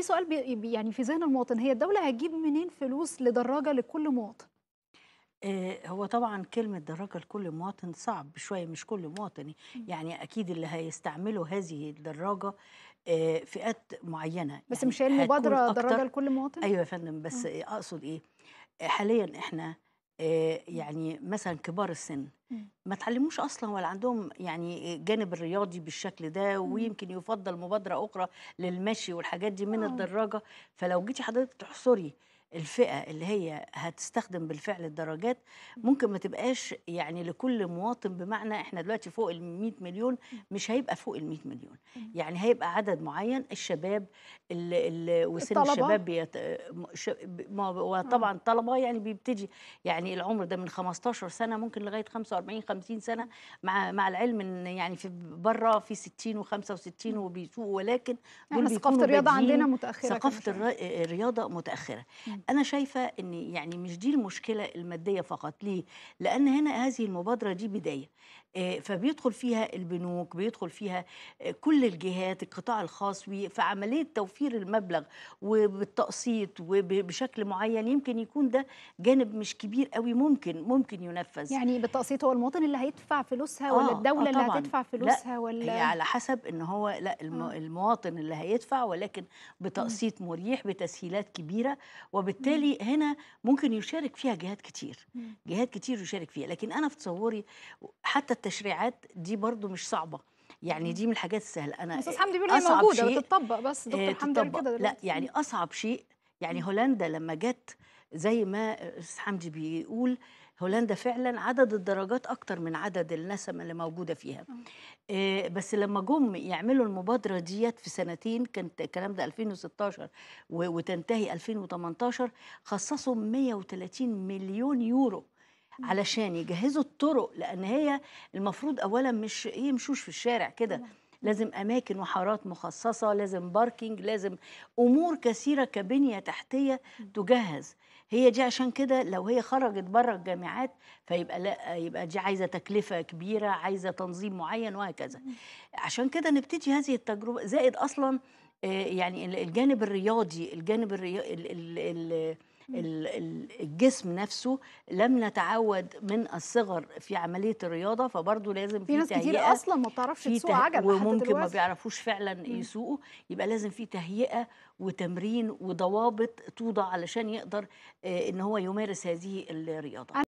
في سؤال بي يعني في ذهن المواطن هي الدولة هتجيب منين فلوس لدراجة لكل مواطن؟ آه، هو طبعا كلمة دراجة لكل مواطن صعب شوية مش كل مواطن يعني أكيد اللي هيستعملوا هذه الدراجة آه، فئات معينة بس يعني مش هي المبادرة دراجة لكل مواطن؟ أيوة يا فندم بس أقصد إيه حاليا إحنا آه، يعني مثلا كبار السن ما تعلموش اصلا ولا عندهم يعني جانب الرياضي بالشكل ده ويمكن يفضل مبادره اخرى للمشي والحاجات دي من آه. الدراجه فلو جيتي حضرتك تحصري الفئه اللي هي هتستخدم بالفعل الدرجات ممكن ما تبقاش يعني لكل مواطن بمعنى احنا دلوقتي فوق ال 100 مليون مش هيبقى فوق ال 100 مليون يعني هيبقى عدد معين الشباب اللي وسن الشباب بيت... ش... وطبعا آه. الطلبه يعني بيبتدي يعني العمر ده من 15 سنه ممكن لغايه 45 50 سنه مع مع العلم ان يعني في بره في 60 و65 وبيسوقوا ولكن دول ثقافه الرياضه عندنا متاخره ثقافه الرياضه متاخره انا شايفه ان يعني مش دي المشكله الماديه فقط ليه لان هنا هذه المبادره دي بدايه آه، فبيدخل فيها البنوك بيدخل فيها آه، كل الجهات القطاع الخاص في عملية توفير المبلغ وبالتقسيط وبشكل معين يمكن يكون ده جانب مش كبير قوي ممكن ممكن ينفذ يعني بالتقسيط هو المواطن اللي هيدفع فلوسها ولا آه, آه، الدولة آه اللي هتدفع فلوسها لا ولا هي على حسب ان هو لا المواطن اللي هيدفع ولكن بتقسيط مريح بتسهيلات كبيرة وب وبالتالي هنا ممكن يشارك فيها جهات كتير جهات كتير يشارك فيها لكن أنا في تصوري حتى التشريعات دي برضو مش صعبة يعني دي من الحاجات السهله انا استاذ حمدي بيقول موجوده بتطبق بس آه، دكتور حمدي كده لا يعني اصعب شيء يعني إمم. هولندا لما جت زي ما حمدي بيقول هولندا فعلا عدد الدرجات اكتر من عدد النسمه اللي موجوده فيها إمم. آه، بس لما جم يعملوا المبادره ديت في سنتين كانت الكلام ده 2016 وتنتهي 2018 خصصوا 130 مليون يورو إمم. علشان يجهزوا الطرق لان هي المفروض اولا مش يمشوش في الشارع كده لازم اماكن وحارات مخصصه لازم باركينج لازم امور كثيره كبنيه تحتيه تجهز هي دي عشان كده لو هي خرجت بره الجامعات فيبقى لا يبقى دي عايزه تكلفه كبيره عايزه تنظيم معين وهكذا عشان كده نبتدي هذه التجربه زائد اصلا آه، يعني الجانب الرياضي الجانب الرياضي الجسم نفسه لم نتعود من الصغر في عمليه الرياضه فبرضه لازم في في ناس كتير اصلا ما بتعرفش تسوق عجل وممكن ما بيعرفوش فعلا يسوقوا يبقى لازم في تهيئه وتمرين وضوابط توضع علشان يقدر آه، ان هو يمارس هذه الرياضه